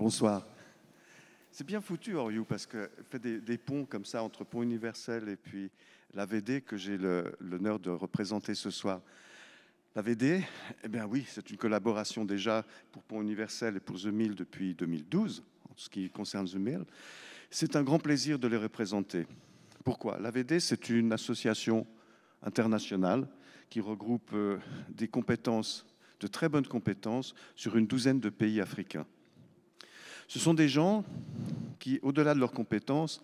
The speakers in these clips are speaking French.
Bonsoir. C'est bien foutu, Oriou, parce que fait des, des, ponts comme ça entre Pont Universel et puis la VD que j'ai l'honneur de représenter ce soir. La VD, eh bien oui, c'est une collaboration déjà pour Pont Universel et pour The Mill depuis 2012, en ce qui concerne The Mill. C'est un grand plaisir de les représenter. Pourquoi La VD, c'est une association internationale qui regroupe euh, des compétences, de très bonnes compétences, sur une douzaine de pays africains. Ce sont des gens qui, au-delà de leurs compétences,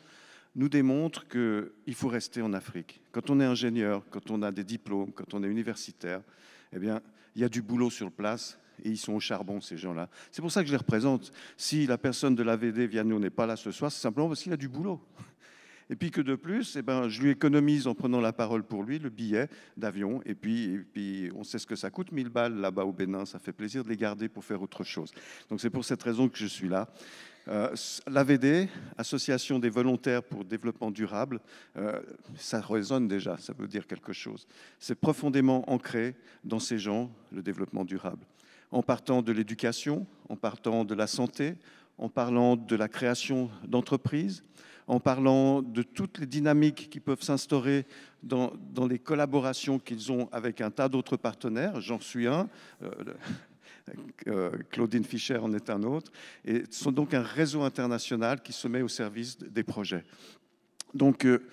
nous démontrent qu'il faut rester en Afrique. Quand on est ingénieur, quand on a des diplômes, quand on est universitaire, eh bien, il y a du boulot sur place et ils sont au charbon, ces gens-là. C'est pour ça que je les représente. Si la personne de l'AVD, nous n'est pas là ce soir, c'est simplement parce qu'il a du boulot. Et puis que de plus, eh ben, je lui économise en prenant la parole pour lui le billet d'avion. Et puis, puis, on sait ce que ça coûte, 1000 balles là-bas au Bénin. Ça fait plaisir de les garder pour faire autre chose. Donc c'est pour cette raison que je suis là. Euh, L'AVD, Association des volontaires pour développement durable, euh, ça résonne déjà, ça veut dire quelque chose. C'est profondément ancré dans ces gens, le développement durable. En partant de l'éducation, en partant de la santé, en parlant de la création d'entreprises, en parlant de toutes les dynamiques qui peuvent s'instaurer dans, les collaborations qu'ils ont avec un tas d'autres partenaires. J'en suis un. Euh, euh, Claudine Fischer en est un autre, et ce sont donc un réseau international qui se met au service des projets. Donc, euh,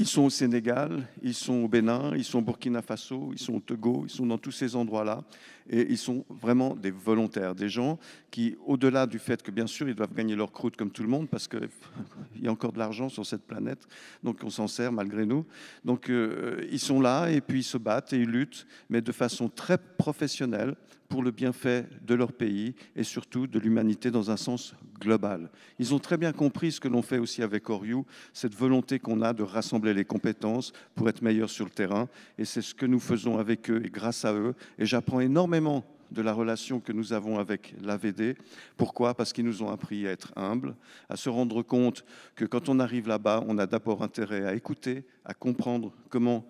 ils sont au Sénégal, ils sont au Bénin, ils sont au Burkina Faso, ils sont au Togo, ils sont dans tous ces endroits-là. Et ils sont vraiment des volontaires, des gens qui, au-delà du fait que, bien sûr, ils doivent gagner leur croûte comme tout le monde, parce qu'il y a encore de l'argent sur cette planète, donc on s'en sert malgré nous. Donc euh, ils sont là et puis ils se battent et ils luttent, mais de façon très professionnelle pour le bienfait de leur pays et surtout de l'humanité dans un sens global. Ils ont très bien compris ce que l'on fait aussi avec Oriou, cette volonté qu'on a de rassembler les compétences pour être meilleurs sur le terrain. Et c'est ce que nous faisons avec eux et grâce à eux. Et j'apprends énormément de la relation que nous avons avec l'AVD. Pourquoi Parce qu'ils nous ont appris à être humbles, à se rendre compte que quand on arrive là-bas, on a d'abord intérêt à écouter, à comprendre comment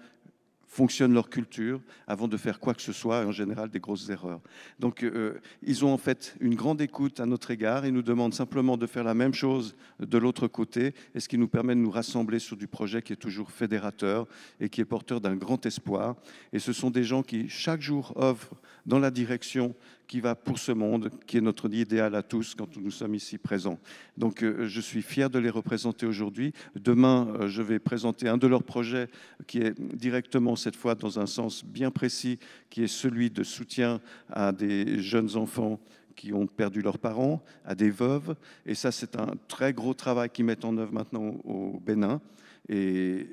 fonctionnent leur culture avant de faire quoi que ce soit, et en général des grosses erreurs. Donc euh, euh, ils ont en fait une grande écoute à notre égard, et nous demandent simplement de faire la même chose de l'autre côté, et ce qui nous permet de nous rassembler sur du projet qui est toujours fédérateur et qui est porteur d'un grand espoir. Et ce sont des gens qui chaque jour œuvrent dans la direction qui va pour ce monde, qui est notre idéal à tous quand nous sommes ici présents. Donc euh, je suis fier de les représenter aujourd'hui. Demain, euh, je vais présenter un de leurs projets qui est directement cette fois dans un sens bien précis, qui est celui de soutien à des jeunes enfants qui ont perdu leurs parents, à des veuves. Et ça, c'est un très gros travail qu'ils mettent en œuvre maintenant au Bénin. Et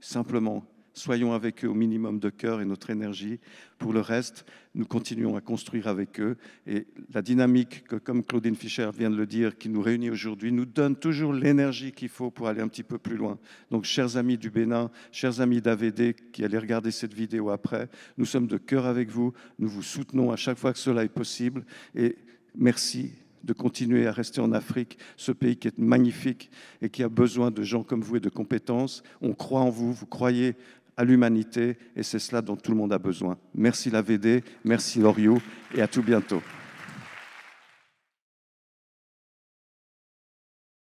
simplement, soyons avec eux au minimum de cœur et notre énergie. Pour le reste, nous continuons à construire avec eux. Et la dynamique, que, comme Claudine Fischer vient de le dire, qui nous réunit aujourd'hui, nous donne toujours l'énergie qu'il faut pour aller un petit peu plus loin. Donc, chers amis du Bénin, chers amis d'AVD qui allez regarder cette vidéo après, nous sommes de cœur avec vous. Nous vous soutenons à chaque fois que cela est possible. Et merci de continuer à rester en Afrique, ce pays qui est magnifique et qui a besoin de gens comme vous et de compétences. On croit en vous, vous croyez à l'humanité, et c'est cela dont tout le monde a besoin. Merci la VD, merci Loriot, et à tout bientôt.